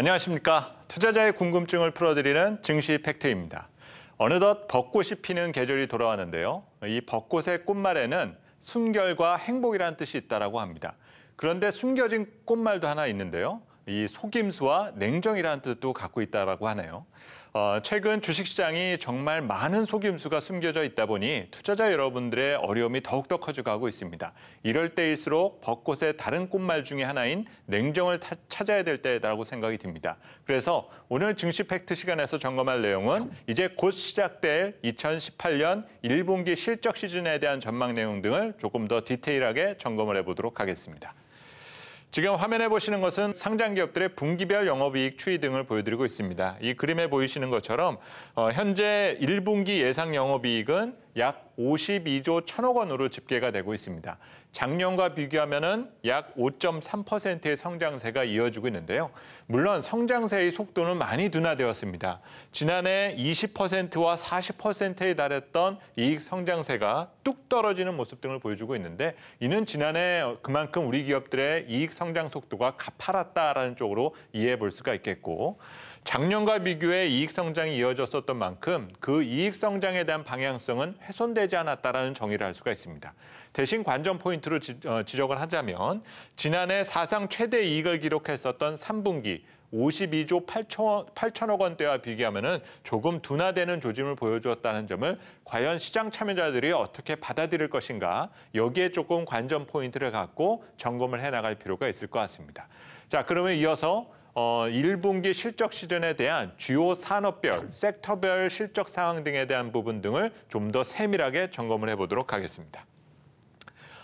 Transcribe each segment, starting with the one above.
안녕하십니까. 투자자의 궁금증을 풀어드리는 증시 팩트입니다. 어느덧 벚꽃이 피는 계절이 돌아왔는데요. 이 벚꽃의 꽃말에는 순결과 행복이라는 뜻이 있다고 합니다. 그런데 숨겨진 꽃말도 하나 있는데요. 이 속임수와 냉정이라는 뜻도 갖고 있다고 하네요. 어, 최근 주식시장이 정말 많은 속임수가 숨겨져 있다 보니 투자자 여러분들의 어려움이 더욱더 커져가고 있습니다. 이럴 때일수록 벚꽃의 다른 꽃말 중에 하나인 냉정을 타, 찾아야 될 때라고 생각이 듭니다. 그래서 오늘 증시 팩트 시간에서 점검할 내용은 이제 곧 시작될 2018년 1분기 실적 시즌에 대한 전망 내용 등을 조금 더 디테일하게 점검을 해보도록 하겠습니다. 지금 화면에 보시는 것은 상장 기업들의 분기별 영업이익 추이 등을 보여드리고 있습니다. 이 그림에 보이시는 것처럼 어, 현재 1분기 예상 영업이익은 약 52조 1천억 원으로 집계가 되고 있습니다. 작년과 비교하면 약 5.3%의 성장세가 이어지고 있는데요. 물론 성장세의 속도는 많이 둔화되었습니다. 지난해 20%와 40%에 달했던 이익 성장세가 뚝 떨어지는 모습 등을 보여주고 있는데 이는 지난해 그만큼 우리 기업들의 이익 성장 속도가 가파랐다라는 쪽으로 이해해 볼 수가 있겠고 작년과 비교해 이익 성장이 이어졌었던 만큼 그 이익 성장에 대한 방향성은 훼손되지 않았다라는 정의를 할 수가 있습니다. 대신 관전 포인트로 지, 어, 지적을 하자면 지난해 사상 최대 이익을 기록했었던 3분기 52조 8천, 8천억 원대와 비교하면 조금 둔화되는 조짐을 보여주었다는 점을 과연 시장 참여자들이 어떻게 받아들일 것인가 여기에 조금 관전 포인트를 갖고 점검을 해나갈 필요가 있을 것 같습니다. 자 그러면 이어서 어, 1분기 실적 시즌에 대한 주요 산업별, 섹터별 실적 상황 등에 대한 부분 등을 좀 더 세밀하게 점검을 해보도록 하겠습니다.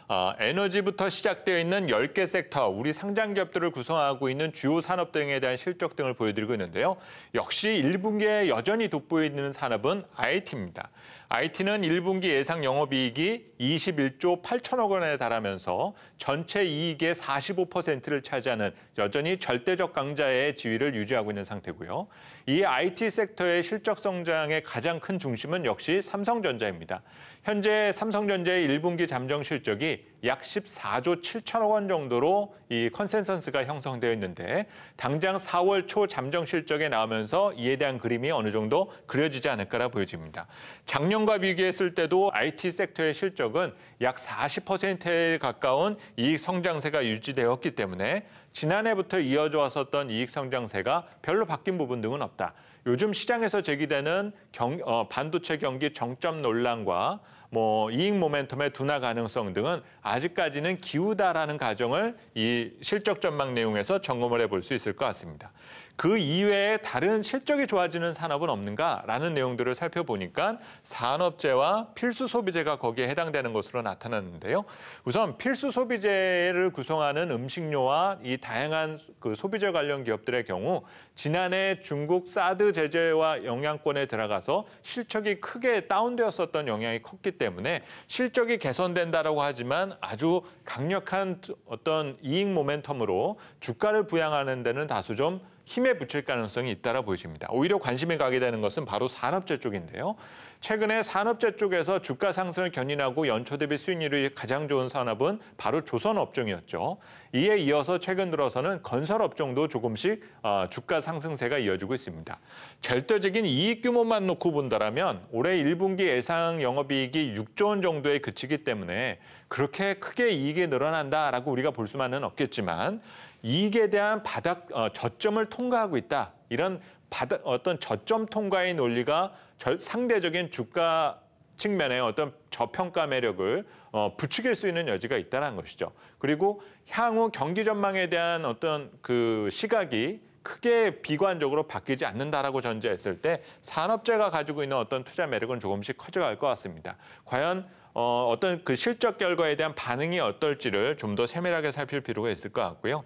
어, 에너지부터 시작되어 있는 10개 섹터, 우리 상장 기업들을 구성하고 있는 주요 산업 등에 대한 실적 등을 보여드리고 있는데요. 역시 1분기에 여전히 돋보이는 산업은 IT입니다. IT는 1분기 예상 영업이익이 21조 8천억 원에 달하면서 전체 이익의 45%를 차지하는 여전히 절대적 강자의 지위를 유지하고 있는 상태고요. 이 IT 섹터의 실적 성장의 가장 큰 중심은 역시 삼성전자입니다. 현재 삼성전자의 1분기 잠정 실적이 약 14조 7천억 원 정도로 이 컨센서스가 형성되어 있는데 당장 4월 초 잠정 실적에 나오면서 이에 대한 그림이 어느 정도 그려지지 않을까라 보여집니다. 작년과 비교했을 때도 IT 섹터의 실적은 약 40%에 가까운 이익 성장세가 유지되었기 때문에 지난해부터 이어져 왔었던 이익 성장세가 별로 바뀐 부분 등은 없다. 요즘 시장에서 제기되는 경, 어, 반도체 경기 정점 논란과 뭐 이익 모멘텀의 둔화 가능성 등은 아직까지는 기우다라는 가정을 이 실적 전망 내용에서 점검을 해볼 수 있을 것 같습니다. 그 이외에 다른 실적이 좋아지는 산업은 없는가라는 내용들을 살펴보니까 산업재와 필수 소비재가 거기에 해당되는 것으로 나타났는데요. 우선 필수 소비재를 구성하는 음식료와 이 다양한 그 소비재 관련 기업들의 경우 지난해 중국 사드 제재와 영향권에 들어가서 나서 실적이 크게 다운되었었던 영향이 컸기 때문에 실적이 개선된다라고 하지만 아주 강력한 어떤 이익 모멘텀으로 주가를 부양하는 데는 다소 좀 힘에 붙일 가능성이 있다라 보여집니다. 오히려 관심이 가게 되는 것은 바로 산업재 쪽인데요. 최근에 산업재 쪽에서 주가 상승을 견인하고 연초 대비 수익률이 가장 좋은 산업은 바로 조선 업종이었죠. 이에 이어서 최근 들어서는 건설 업종도 조금씩 어, 주가 상승세가 이어지고 있습니다. 절대적인 이익 규모만 놓고 본다면 올해 1분기 예상 영업이익이 6조 원 정도에 그치기 때문에 그렇게 크게 이익이 늘어난다라고 우리가 볼 수만은 없겠지만 이익에 대한 바닥 어, 저점을 통과하고 있다. 이런 바다, 어떤 저점 통과의 논리가 절, 상대적인 주가 측면에 어떤 저평가 매력을 어, 부추길 수 있는 여지가 있다는 것이죠. 그리고 향후 경기 전망에 대한 어떤 그 시각이 크게 비관적으로 바뀌지 않는다라고 전제했을 때 산업재가 가지고 있는 어떤 투자 매력은 조금씩 커져갈 것 같습니다. 과연 어, 어떤 그 실적 결과에 대한 반응이 어떨지를 좀 더 세밀하게 살필 필요가 있을 것 같고요.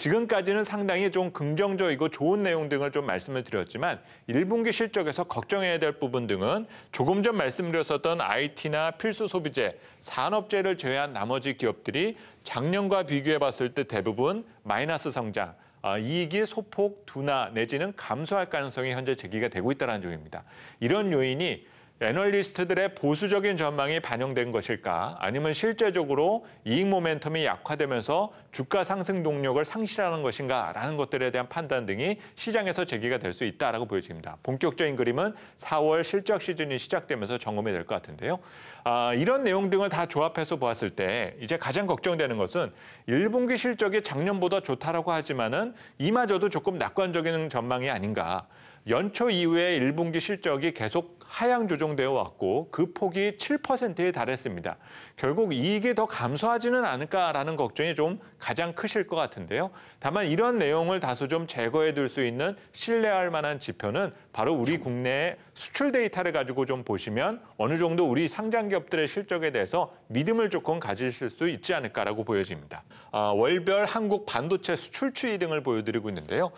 지금까지는 상당히 좀 긍정적이고 좋은 내용 등을 좀 말씀을 드렸지만 1분기 실적에서 걱정해야 될 부분 등은 조금 전 말씀드렸었던 IT나 필수 소비재, 산업재를 제외한 나머지 기업들이 작년과 비교해 봤을 때 대부분 마이너스 성장, 아, 이익이 소폭 둔화 내지는 감소할 가능성이 현재 제기가 되고 있다는 점입니다. 이런 요인이 애널리스트들의 보수적인 전망이 반영된 것일까? 아니면 실제적으로 이익 모멘텀이 약화되면서 주가 상승 동력을 상실하는 것인가? 라는 것들에 대한 판단 등이 시장에서 제기가 될 수 있다라고 보여집니다. 본격적인 그림은 4월 실적 시즌이 시작되면서 점검이 될 것 같은데요. 아, 이런 내용 등을 다 조합해서 보았을 때 이제 가장 걱정되는 것은 1분기 실적이 작년보다 좋다라고 하지만은 이마저도 조금 낙관적인 전망이 아닌가? 연초 이후에 1분기 실적이 계속 하향 조정되어 왔고 그 폭이 7%에 달했습니다. 결국 이익이 더 감소하지는 않을까라는 걱정이 좀 가장 크실 것 같은데요. 다만 이런 내용을 다소 좀 제거해 둘 수 있는 신뢰할 만한 지표는 바로 우리 국내의 수출 데이터를 가지고 좀 보시면 어느 정도 우리 상장 기업들의 실적에 대해서 믿음을 조금 가지실 수 있지 않을까라고 보여집니다. 아, 월별 한국 반도체 수출 추이 등을 보여드리고 있는데요.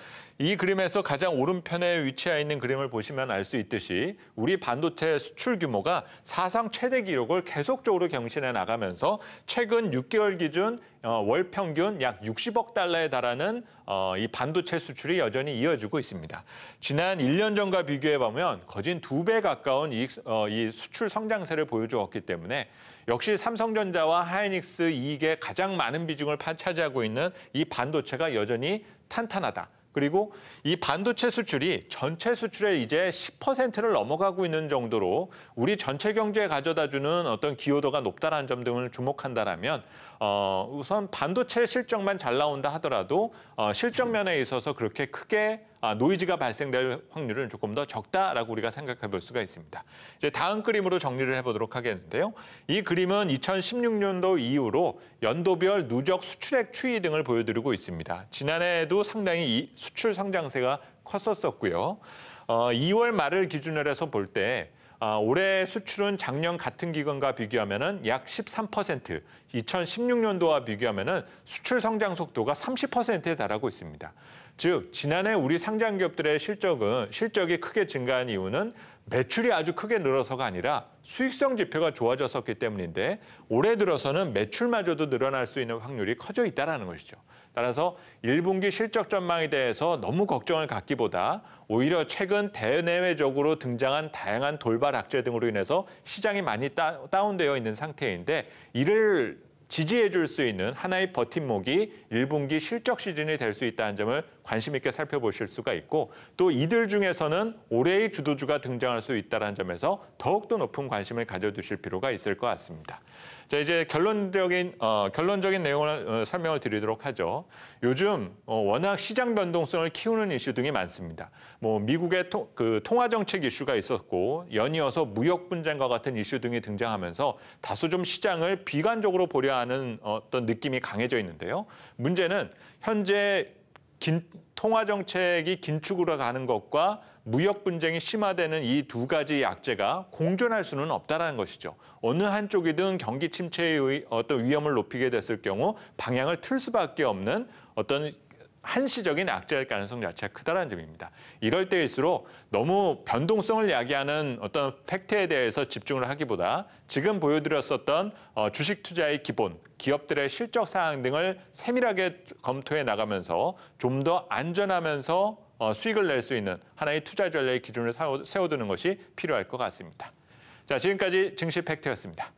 이 그림에서 가장 오른편에 위치해 있는 그림을 보시면 알 수 있듯이 우리 반도체 수출 규모가 사상 최대 기록을 계속적으로 경신해 나가면서 최근 6개월 기준 어, 월 평균 약 60억 달러에 달하는 어, 이 반도체 수출이 여전히 이어지고 있습니다. 지난 1년 전과 비교해 보면 거진 두 배 가까운 어, 이, 수출 성장세를 보여주었기 때문에 역시 삼성전자와 하이닉스 이익의 가장 많은 비중을 차지하고 있는 이 반도체가 여전히 탄탄하다. 그리고 이 반도체 수출이 전체 수출의 이제 10%를 넘어가고 있는 정도로 우리 전체 경제에 가져다주는 어떤 기여도가 높다는 라점 등을 주목한다라면 어, 우선 반도체 실적만 잘 나온다 하더라도 어, 실적 면에 있어서 그렇게 크게 아, 노이즈가 발생될 확률은 조금 더 적다라고 우리가 생각해 볼 수가 있습니다. 이제 다음 그림으로 정리를 해보도록 하겠는데요. 이 그림은 2016년도 이후로 연도별 누적 수출액 추이 등을 보여드리고 있습니다. 지난해에도 상당히 수출 성장세가 컸었었고요. 어, 2월 말을 기준으로 해서 볼때 아, 올해 수출은 작년 같은 기간과 비교하면 약 13%, 2016년도와 비교하면 수출 성장 속도가 30%에 달하고 있습니다. 즉, 지난해 우리 상장 기업들의 실적은 실적이 크게 증가한 이유는 매출이 아주 크게 늘어서가 아니라 수익성 지표가 좋아졌었기 때문인데 올해 들어서는 매출마저도 늘어날 수 있는 확률이 커져 있다는 것이죠. 따라서 1분기 실적 전망에 대해서 너무 걱정을 갖기보다 오히려 최근 대내외적으로 등장한 다양한 돌발 악재 등으로 인해서 시장이 많이 다운되어 있는 상태인데 이를 지지해 줄 수 있는 하나의 버팀목이 1분기 실적 시즌이 될 수 있다는 점을 관심 있게 살펴보실 수가 있고 또 이들 중에서는 올해의 주도주가 등장할 수 있다는 점에서 더욱더 높은 관심을 가져두실 필요가 있을 것 같습니다. 자 이제 결론적인 어, 결론적인 내용을 어, 설명을 드리도록 하죠. 요즘 어, 워낙 시장 변동성을 키우는 이슈 등이 많습니다. 뭐 미국의 통, 그 통화 정책 이슈가 있었고 연이어서 무역 분쟁과 같은 이슈 등이 등장하면서 다소 좀 시장을 비관적으로 보려 하는 어떤 느낌이 강해져 있는데요. 문제는 현재 긴, 통화 정책이 긴축으로 가는 것과 무역 분쟁이 심화되는 이 두 가지 약재가 공존할 수는 없다라는 것이죠. 어느 한쪽이든 경기 침체의 어떤 위험을 높이게 됐을 경우 방향을 틀 수밖에 없는 어떤 한시적인 악재일 가능성 자체가 크다는 점입니다. 이럴 때일수록 너무 변동성을 야기하는 어떤 팩트에 대해서 집중을 하기보다 지금 보여드렸었던 어, 주식 투자의 기본, 기업들의 실적 사항 등을 세밀하게 검토해 나가면서 좀 더 안전하면서 어, 수익을 낼 수 있는 하나의 투자 전략의 기준을 세워두는 것이 필요할 것 같습니다. 자, 지금까지 증시 팩트였습니다.